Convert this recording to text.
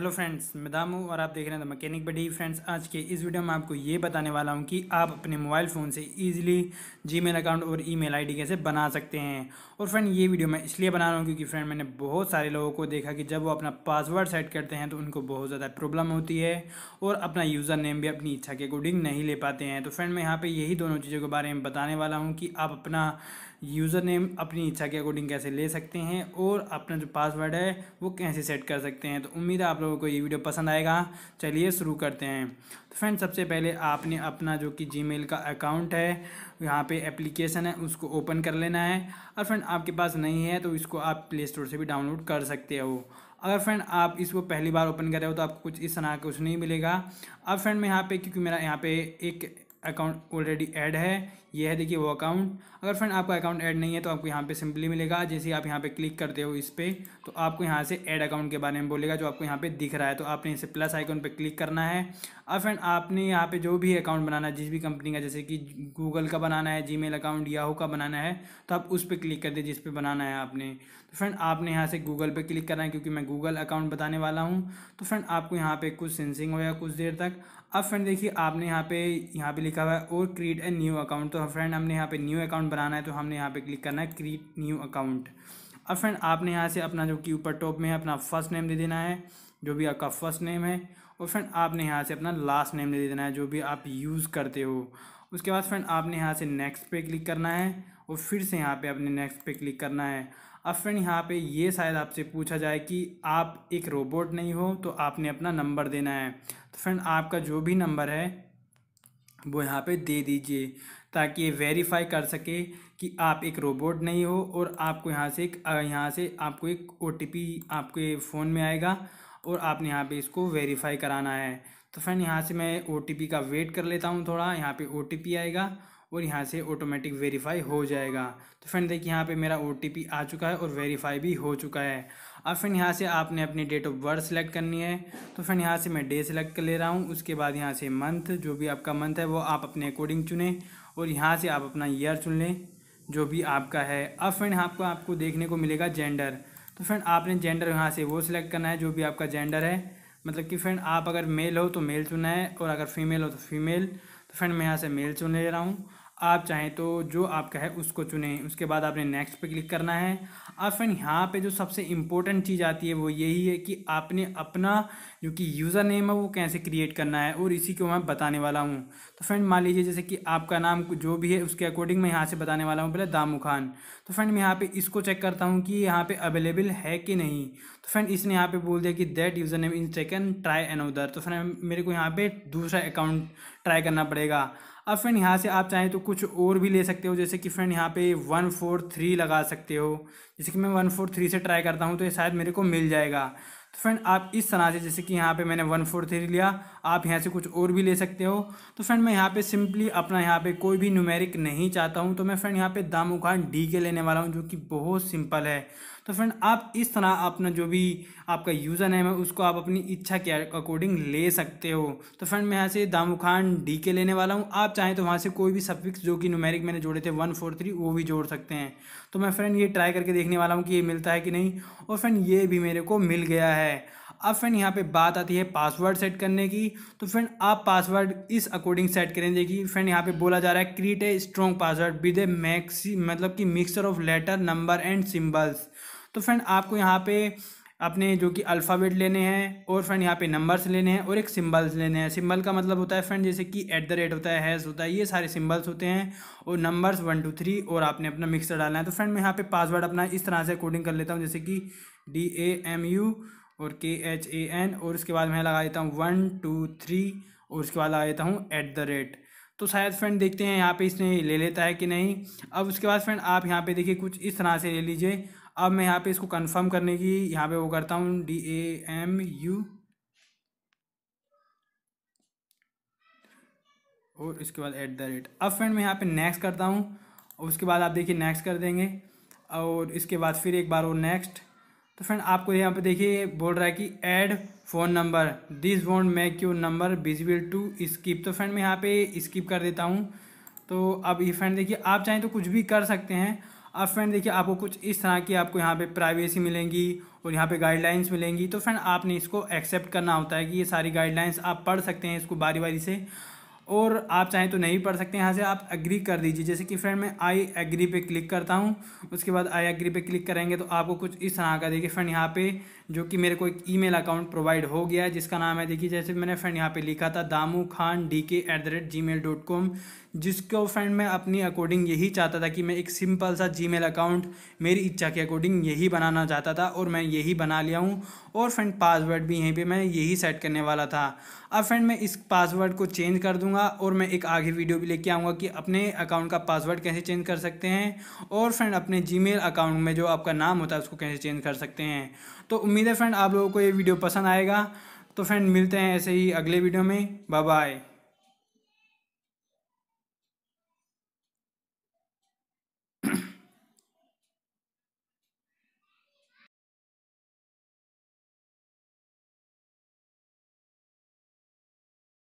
hello friends मैं दामू और आप देख रहे हैं द मैकेनिक बडी फ्रेंड्स आज के इस वीडियो में आपको ये बताने वाला हूँ कि आप अपने मोबाइल फ़ोन से इजीली जीमेल अकाउंट और ईमेल आईडी कैसे बना सकते हैं और फ्रेंड ये वीडियो मैं इसलिए बना रहा हूँ क्योंकि फ्रेंड मैंने बहुत सारे लोगों को देखा कि जब वो अपना पासवर्ड सेट करते हैं तो उनको बहुत ज़्यादा प्रॉब्लम होती है और अपना यूज़र नेम भी अपनी इच्छा के अकॉर्डिंग नहीं ले पाते हैं तो फ्रेंड मैं यहाँ पर यही दोनों चीज़ों के बारे में बताने वाला हूँ कि आप अपना यूज़र नेम अपनी इच्छा के अकॉर्डिंग कैसे ले सकते हैं और अपना जो पासवर्ड है वो कैसे सेट कर सकते हैं तो उम्मीद है आप लोगों को ये वीडियो पसंद आएगा चलिए शुरू करते हैं तो फ्रेंड सबसे पहले आपने अपना जो कि जी का अकाउंट है यहाँ पे एप्लीकेशन है उसको ओपन कर लेना है और फ्रेंड आपके पास नहीं है तो इसको आप प्ले स्टोर से भी डाउनलोड कर सकते हो अगर फ्रेंड आप इसको पहली बार ओपन कर रहे हो तो आपको कुछ इस तरह का कुछ नहीं मिलेगा अब फ्रेंड मैं यहाँ पे क्योंकि मेरा यहाँ पे एक अकाउंट ऑलरेडी ऐड है ये है देखिए वो अकाउंट अगर फ्रेंड आपका अकाउंट ऐड नहीं है तो आपको यहाँ पे सिंपली मिलेगा जैसे आप यहाँ पे क्लिक करते हो इस पर तो आपको यहाँ से ऐड अकाउंट के बारे में बोलेगा जो आपको यहाँ पे दिख रहा है तो आपने इसे प्लस आइकॉन पे क्लिक करना है और फ्रेंड आपने यहाँ पे जो भी अकाउंट बनाना है जिस भी कंपनी का जैसे कि गूगल का बनाना है जी अकाउंट याहू का बनाना है तो आप उस पर क्लिक कर दें जिस पर बनाना है आपने तो फ्रेंड आपने यहाँ से गूगल पे क्लिक करना है क्योंकि मैं गूगल अकाउंट बताने वाला हूँ तो फ्रेंड आपको यहाँ पे कुछ सेंसिंग होगा कुछ देर तक अब फ्रेंड देखिए आपने यहाँ पे यहाँ पे लिखा हुआ है और क्रिएट ए न्यू अकाउंट तो फ्रेंड हमने यहाँ पे न्यू अकाउंट बनाना है तो हमने यहाँ पे क्लिक करना है क्रिएट न्यू अकाउंट अब फ्रेंड आपने यहाँ से अपना जो कि ऊपर टॉप में है अपना फर्स्ट नेम दे देना है जो भी आपका फर्स्ट नेम है और फ्रेंड आपने यहाँ से अपना लास्ट नेम दे देना है जो भी आप यूज़ करते हो उसके बाद फ्रेंड आपने यहाँ से नेक्स्ट पे क्लिक करना है और फिर से यहाँ पे अपने नेक्स्ट पे क्लिक करना है अब फ्रेंड यहाँ पे ये शायद आपसे पूछा जाए कि आप एक रोबोट नहीं हो तो आपने अपना नंबर देना है तो फ्रेंड आपका जो भी नंबर है वो यहाँ पे दे दीजिए ताकि ये वेरीफाई कर सके कि आप एक रोबोट नहीं हो और आपको यहाँ से एक यहाँ से आपको एक ओ आपके फ़ोन में आएगा और आपने यहाँ पे इसको वेरीफाई कराना है तो फ्रेंड यहाँ से मैं ओ का वेट कर लेता हूँ थोड़ा यहाँ पे ओ आएगा और यहाँ से ऑटोमेटिक वेरीफाई हो जाएगा तो फ्रेंड देखिए यहाँ पे मेरा ओ आ चुका है और वेरीफाई भी हो चुका है अब फ्रेंड यहाँ से आपने अपनी डेट ऑफ बर्थ सेलेक्ट करनी है तो फ्रेंड यहाँ से मैं डे सेलेक्ट कर ले रहा हूँ उसके बाद यहाँ से मंथ जो भी आपका मंथ है वो आप अपने अकॉर्डिंग चुने और यहाँ से आप अपना ईयर चुन लें जो भी आपका है अब फ्रेंड यहाँ आपको आपको देखने को मिलेगा जेंडर तो फ्रेंड आपने जेंडर यहाँ से वो सिलेक्ट करना है जो भी आपका जेंडर है मतलब कि फ्रेंड आप अगर मेल हो तो मेल चुना है और अगर फीमेल हो तो फीमेल तो फ्रेंड मैं यहाँ से मेल चुन ले रहा हूँ आप चाहें तो जो आपका है उसको चुनें उसके बाद आपने नेक्स्ट पे क्लिक करना है और फ्रेंड यहाँ पे जो सबसे इम्पोर्टेंट चीज़ आती है वो यही है कि आपने अपना जो कि यूज़र नेम है वो कैसे क्रिएट करना है और इसी को मैं बताने वाला हूँ तो फ्रेंड मान लीजिए जैसे कि आपका नाम जो भी है उसके अकॉर्डिंग मैं यहाँ से बताने वाला हूँ पहले दामू खान तो फ्रेंड मैं यहाँ पर इसको चेक करता हूँ कि यहाँ पर अवेलेबल है कि नहीं तो फ्रेंड इसने यहाँ पर बोल दिया कि that user name is second try an तो फ्रेंड मेरे को यहाँ पर दूसरा अकाउंट ट्राई करना पड़ेगा अब फ्रेंड यहाँ से आप चाहें तो कुछ और भी ले सकते हो जैसे कि फ्रेंड यहाँ पे वन फोर थ्री लगा सकते हो जैसे कि मैं वन फोर थ्री से ट्राई करता हूँ तो ये शायद मेरे को मिल जाएगा तो फ्रेंड आप इस तरह से जैसे कि यहाँ पे मैंने वन फोर थ्री लिया आप यहाँ से कुछ और भी ले सकते हो तो फ्रेंड मैं यहाँ पे सिंपली अपना यहाँ पे कोई भी न्यूमेरिक नहीं चाहता हूँ तो मैं फ्रेंड यहाँ पे दाम उखान डी के लेने वाला हूँ जो कि बहुत सिंपल है तो फ्रेंड आप इस तरह अपना जो भी आपका यूज़र नेम है उसको आप अपनी इच्छा के अकॉर्डिंग ले सकते हो तो फ्रेंड मैं यहाँ से दामू खान डी के लेने वाला हूँ आप चाहें तो वहाँ से कोई भी सफिक्स जो कि नुमेरिक मैंने जोड़े थे वन फोर थ्री वो भी जोड़ सकते हैं तो मैं फ्रेंड ये ट्राई करके देखने वाला हूँ कि ये मिलता है कि नहीं और फ्रेंड ये भी मेरे को मिल गया है अब फ्रेंड यहाँ पे बात आती है पासवर्ड सेट करने की तो फ्रेंड आप पासवर्ड इस अकॉर्डिंग सेट करें कि फ्रेंड यहाँ पे बोला जा रहा है create a strong password with a mix मतलब कि mixture of letter number and symbols तो फ्रेंड आपको यहाँ पे आपने जो कि अल्फ़ाबेट लेने हैं और फ्रेंड यहाँ पे नंबर्स लेने हैं और एक सिंबल्स लेने हैं सिंबल का मतलब होता है फ्रेंड जैसे कि एट द रेट होता है हैज़ होता है ये सारे सिंबल्स होते हैं और नंबर्स वन टू थ्री और आपने अपना मिक्सर डालना है तो फ्रेंड मैं यहाँ पे पासवर्ड अपना इस तरह से कोडिंग कर लेता हूँ जैसे कि डी ए एम यू और के एच ए एन और उसके बाद मैं लगा देता हूँ वन टू थ्री और उसके बाद लगा देता हूँ एट द रेट तो शायद फ्रेंड देखते हैं यहाँ पर इसने ले लेता है कि नहीं अब उसके बाद फ्रेंड आप यहाँ पर देखिए कुछ इस तरह से ले लीजिए अब मैं यहाँ पे इसको कंफर्म करने की यहाँ पे वो करता हूँ डी ए एम यू और इसके बाद एट द रेट अब फ्रेंड मैं यहाँ पे नेक्स्ट करता हूँ और उसके बाद आप देखिए नेक्स्ट कर देंगे और इसके बाद फिर एक बार और नेक्स्ट तो फ्रेंड आपको यहाँ पे देखिए बोल रहा है कि add phone number this won't make you number visible to skip तो फ्रेंड मैं यहाँ पे स्किप कर देता हूँ तो अब ये फ्रेंड देखिए आप चाहें तो कुछ भी कर सकते हैं अब फ्रेंड देखिए आपको कुछ इस तरह की आपको यहाँ पे प्राइवेसी मिलेंगी और यहाँ पे गाइडलाइंस मिलेंगी तो फ्रेंड आपने इसको एक्सेप्ट करना होता है कि ये सारी गाइडलाइंस आप पढ़ सकते हैं इसको बारी बारी से और आप चाहें तो नहीं पढ़ सकते यहाँ से आप एग्री कर दीजिए जैसे कि फ्रेंड मैं आई एग्री पे क्लिक करता हूँ उसके बाद आई एग्री पे क्लिक करेंगे तो आपको कुछ इस तरह का देखिए फ्रेंड यहाँ पे जो कि मेरे को एक ईमेल अकाउंट प्रोवाइड हो गया है जिसका नाम है देखिए जैसे मैंने फ्रेंड यहाँ पे लिखा था Damu Khan D K at the rate Gmail dot com जिसको फ्रेंड मैं अपनी अकॉर्डिंग यही चाहता था कि मैं एक सिंपल सा जी मेल अकाउंट मेरी इच्छा के अकॉर्डिंग यही बनाना चाहता था और मैं यही बना लिया हूँ और फ्रेंड पासवर्ड भी यहीं पर मैं यही सेट करने वाला था अब फ्रेंड मैं इस पासवर्ड को चेंज कर दूंगा और मैं एक आगे वीडियो भी लेके आऊँगा कि अपने अकाउंट का पासवर्ड कैसे चेंज कर सकते हैं और फ्रेंड अपने जी अकाउंट में जो आपका नाम होता है उसको कैसे चेंज कर सकते हैं तो उम्मीद उम्मीद है फ्रेंड आप लोगों को ये वीडियो पसंद आएगा तो फ्रेंड मिलते हैं ऐसे ही अगले वीडियो में बाय बाय